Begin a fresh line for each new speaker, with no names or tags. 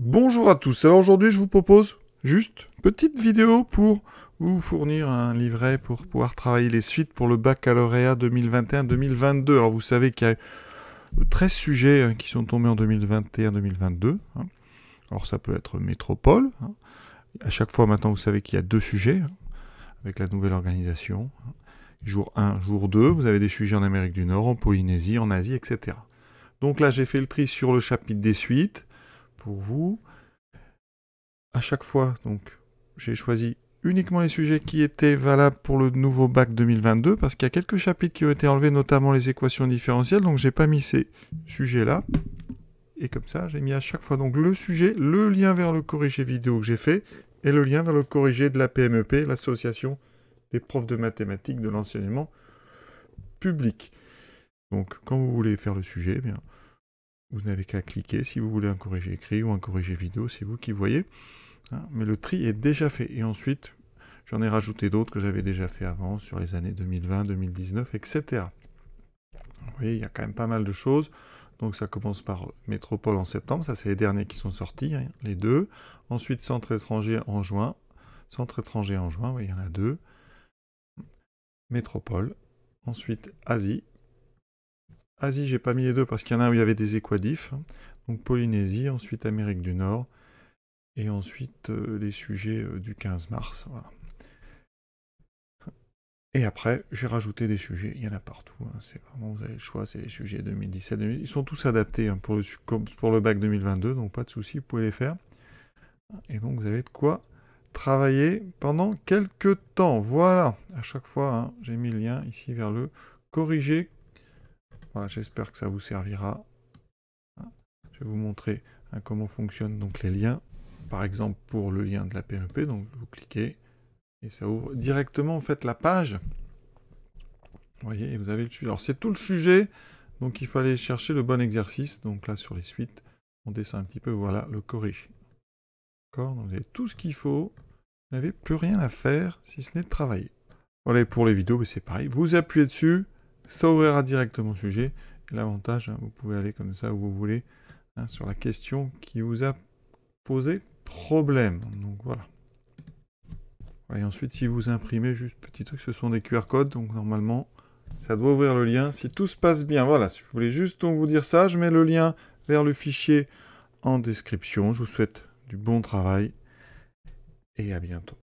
Bonjour à tous, alors aujourd'hui je vous propose juste petite vidéo pour vous fournir un livret pour pouvoir travailler les suites pour le baccalauréat 2021-2022. Alors vous savez qu'il y a 13 sujets hein, qui sont tombés en 2021-2022. Hein. Alors ça peut être métropole. Hein. À chaque fois maintenant vous savez qu'il y a deux sujets avec la nouvelle organisation. Jour 1, jour 2, vous avez des sujets en Amérique du Nord, en Polynésie, en Asie, etc. Donc là j'ai fait le tri sur le chapitre des suites pour vous. À chaque fois, donc, j'ai choisi uniquement les sujets qui étaient valables pour le nouveau bac 2022, parce qu'il y a quelques chapitres qui ont été enlevés, notamment les équations différentielles, donc j'ai pas mis ces sujets-là. Et comme ça, j'ai mis à chaque fois donc le sujet, le lien vers le corrigé vidéo que j'ai fait, et le lien vers le corrigé de la PMEP, e l'association des profs de mathématiques de l'enseignement public. Donc, quand vous voulez faire le sujet, eh bien, vous n'avez qu'à cliquer si vous voulez un corrigé écrit ou un corrigé vidéo, c'est vous qui voyez. Hein. mais le tri est déjà fait. Et ensuite, j'en ai rajouté d'autres que j'avais déjà fait avant, sur les années 2020, 2019, etc. Vous voyez, il y a quand même pas mal de choses. Donc ça commence par Métropole en septembre, ça c'est les derniers qui sont sortis, hein, les deux. Ensuite Centre étranger en juin. Centre étranger en juin, voyez, il y en a deux. Métropole. Ensuite Asie. Asie, j'ai pas mis les deux parce qu'il y en a où il y avait des équadifs. Hein. Donc Polynésie, ensuite Amérique du Nord, et ensuite euh, les sujets euh, du 15 mars. Et après, j'ai rajouté des sujets, il y en a partout. Hein. C'est vraiment, vous avez le choix, c'est les sujets 2017, ils sont tous adaptés hein, pour, le, bac 2022, donc pas de souci, vous pouvez les faire. Et donc vous avez de quoi travailler pendant quelques temps. Voilà, à chaque fois, j'ai mis le lien ici vers le corriger j'espère que ça vous servira. Hein, je vais vous montrer hein, comment fonctionnent donc les liens. Par exemple, pour le lien de la PMP, e donc vous cliquez et ça ouvre directement en fait la page. Vous voyez, vous avez le sujet. Alors c'est tout le sujet, donc il fallait chercher le bon exercice. Donc là sur les suites, on descend un petit peu, voilà, le corrige. vous avez tout ce qu'il faut. Vous n'avez plus rien à faire si ce n'est de travailler. Voilà, pour les vidéos, ben, c'est pareil. Vous appuyez dessus, ça ouvrira directement le sujet. L'avantage, hein, vous pouvez aller comme ça où vous voulez hein, sur la question qui vous a posé problème. Donc voilà. Et ensuite, si vous imprimez, juste petit truc, ce sont des QR codes, donc normalement, ça doit ouvrir le lien si tout se passe bien. Voilà, je voulais juste vous dire ça, je mets le lien vers le fichier en description. Je vous souhaite du bon travail et à bientôt.